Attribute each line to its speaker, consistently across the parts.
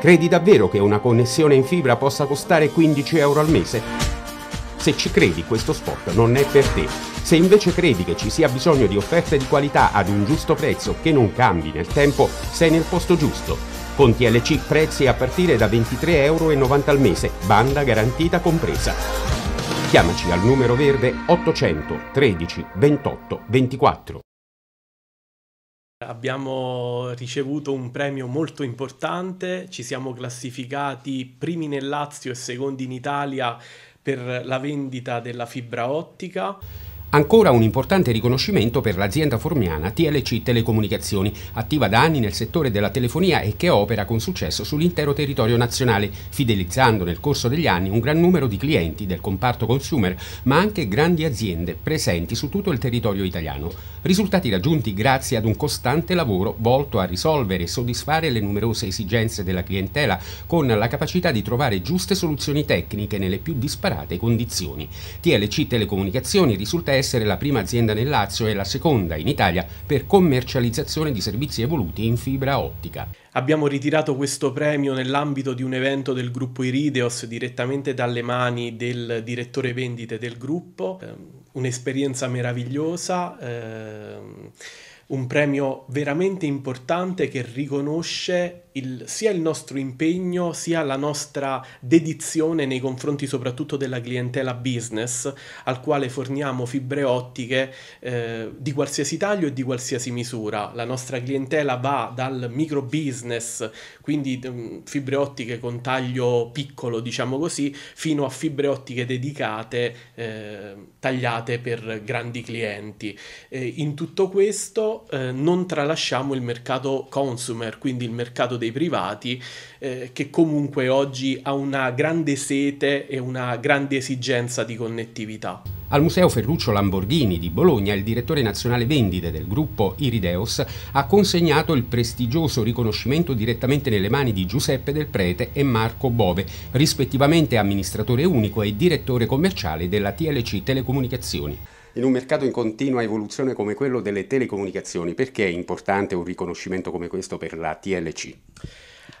Speaker 1: Credi davvero che una connessione in fibra possa costare 15 euro al mese? Se ci credi questo spot non è per te. Se invece credi che ci sia bisogno di offerte di qualità ad un giusto prezzo che non cambi nel tempo, sei nel posto giusto. Con TLC prezzi a partire da 23,90 euro al mese, banda garantita compresa. Chiamaci al numero verde 800 13 28 24.
Speaker 2: Abbiamo ricevuto un premio molto importante, ci siamo classificati primi nel Lazio e secondi in Italia per la vendita della fibra ottica.
Speaker 1: Ancora un importante riconoscimento per l'azienda formiana TLC Telecomunicazioni, attiva da anni nel settore della telefonia e che opera con successo sull'intero territorio nazionale, fidelizzando nel corso degli anni un gran numero di clienti del comparto consumer, ma anche grandi aziende presenti su tutto il territorio italiano. Risultati raggiunti grazie ad un costante lavoro volto a risolvere e soddisfare le numerose esigenze della clientela con la capacità di trovare giuste soluzioni tecniche nelle più disparate condizioni. TLC Telecomunicazioni risulta essere essere la prima azienda nel Lazio e la seconda in Italia per commercializzazione di servizi evoluti in fibra ottica.
Speaker 2: Abbiamo ritirato questo premio nell'ambito di un evento del gruppo Irideos direttamente dalle mani del direttore vendite del gruppo, ehm, un'esperienza meravigliosa. Ehm, un premio veramente importante che riconosce il, sia il nostro impegno sia la nostra dedizione nei confronti soprattutto della clientela business al quale forniamo fibre ottiche eh, di qualsiasi taglio e di qualsiasi misura. La nostra clientela va dal micro business, quindi mh, mm, fibre ottiche con taglio piccolo diciamo così, fino a fibre ottiche dedicate eh, tagliate per grandi clienti. Eh, in tutto questo eh, non tralasciamo il mercato consumer, quindi il mercato dei dei privati, eh, che comunque oggi ha una grande sete e una grande esigenza di connettività.
Speaker 1: Al Museo Ferruccio Lamborghini di Bologna il direttore nazionale vendite del gruppo Irideos ha consegnato il prestigioso riconoscimento direttamente nelle mani di Giuseppe del Prete e Marco Bove, rispettivamente amministratore unico e direttore commerciale della TLC Telecomunicazioni in un mercato in continua evoluzione come quello delle telecomunicazioni, perché è importante un riconoscimento come questo per la TLC?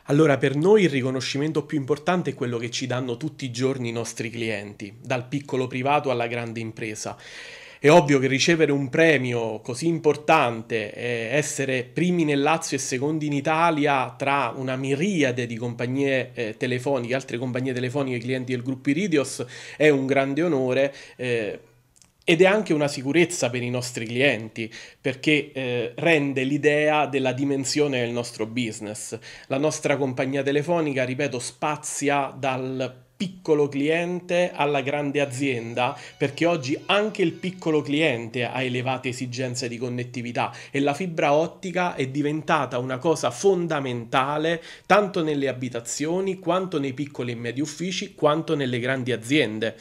Speaker 2: Allora, per noi il riconoscimento più importante è quello che ci danno tutti i giorni i nostri clienti, dal piccolo privato alla grande impresa. È ovvio che ricevere un premio così importante, essere primi nel Lazio e secondi in Italia tra una miriade di compagnie eh, telefoniche, altre compagnie telefoniche clienti del gruppo Iridios, è un grande onore. Eh, ed è anche una sicurezza per i nostri clienti perché eh, rende l'idea della dimensione del nostro business. La nostra compagnia telefonica, ripeto, spazia dal piccolo cliente alla grande azienda, perché oggi anche il piccolo cliente ha elevate esigenze di connettività e la fibra ottica è diventata una cosa fondamentale tanto nelle abitazioni quanto nei piccoli e medi uffici quanto nelle grandi aziende.